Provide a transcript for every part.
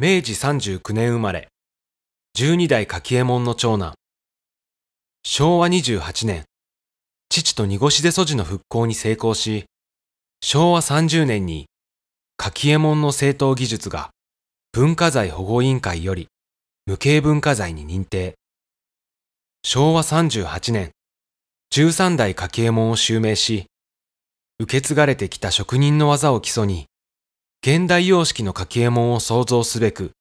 明治39年生まれ、12代柿右衛門の長男。昭和28年、父と濁し出素地の復興に成功し、昭和30年に柿右衛門の政党技術が文化財保護委員会より無形文化財に認定。昭和38年、13代柿右衛門を襲名し、受け継がれてきた職人の技を基礎に、現代様式の書き絵門を創造すべく、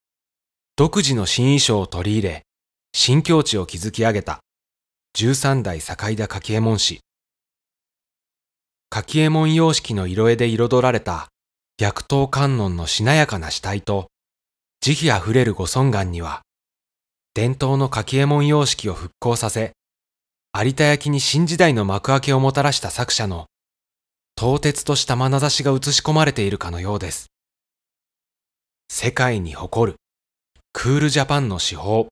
独自の新衣装を取り入れ、新境地を築き上げた、十三代坂井田書き絵門氏。書き絵門様式の色絵で彩られた、逆刀観音のしなやかな死体と、慈悲あふれるご尊願には、伝統の書き絵門様式を復興させ、有田焼に新時代の幕開けをもたらした作者の、唐鉄とした眼差しが映し込まれているかのようです。世界に誇るクールジャパンの至宝